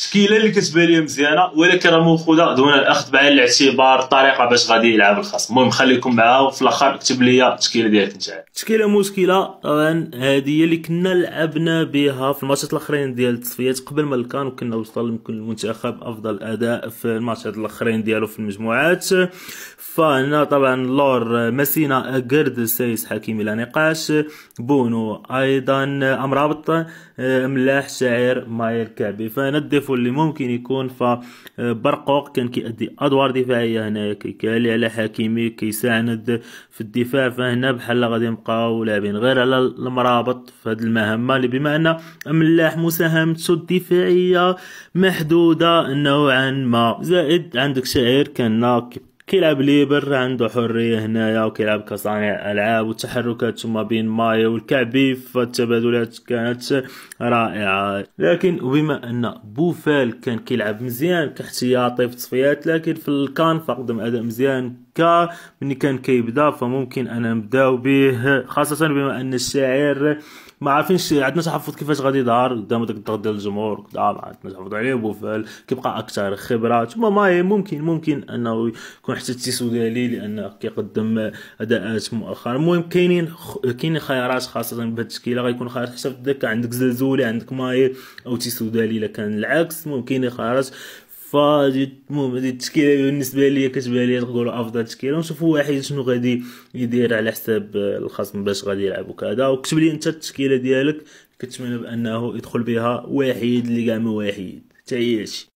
التشكيله اللي كتبان لي مزيانه ولكن راه موخوده دون الاخذ بعين الاعتبار الطريقه باش غادي يلعب الخصم المهم خليكم معاه وفي الاخر اكتب لي التشكيله ديالك انت التشكيله مشكله طبعا هذه اللي كنا لعبنا بها في الماتشات الاخرين ديال التصفيات قبل ما كان وكنا وصل يمكن المنتخب افضل اداء في الماتشات الاخرين ديالو في المجموعات فهنا طبعا لور مسينا قرد سيس حكيمي لا نقاش بونو ايضا امرابط ملاح شاعر مايل كعبي فهنا الديفو نشوفوا اللي ممكن يكون فبرقوق آه، كان كيأدي ادوار دفاعيه هنا كيكالي على حكيمي كيساند في الدفاع فهنا بحال غادي نبقاو لاعبين غير على المرابط في هذه المهمه اللي بما ان ملاح مساهمته الدفاعيه محدوده نوعا ما زائد عندك شعير كان كيبقى كيلعب ليبر عنده حريه هنايا وكيلعب كصانع العاب والتحركات ما بين مايا والكعبي فالتبادلات كانت رائعه لكن بما ان بوفال كان كيلعب مزيان كاحتياطي في التصفيات لكن في الكان فقدم اداء مزيان كا مني كان كيبدا فممكن انا نبداو به خاصه بما ان الشاعر ما عارفينش عندنا تحفظ كيفاش غادي يظهر قدام داك الضغط ديال الجمهور عندنا تحفظ عليه بوفال كيبقى اكثر خبره ثم ما ممكن ممكن انه يكون حتى التيسو ديالي لانه كيقدم اداءات مؤخرا المهم كاينين كاينين خيارات خاصه بهاد التشكيله غيكون خيار حتى في الدكه عندك زلزولي عندك ماي او تيسو ديالي الا كان العكس ممكن خيارات فجيت المهم هذه التشكيله بالنسبه لي كتبان لي تقول افضل تشكيله ونشوفو واحد شنو غادي يدير على حساب الخصم باش غادي يلعب وكذا وكتب لي انت التشكيله ديالك كنتمنى بانه يدخل بها واحد اللي كاع ما واحد تعيش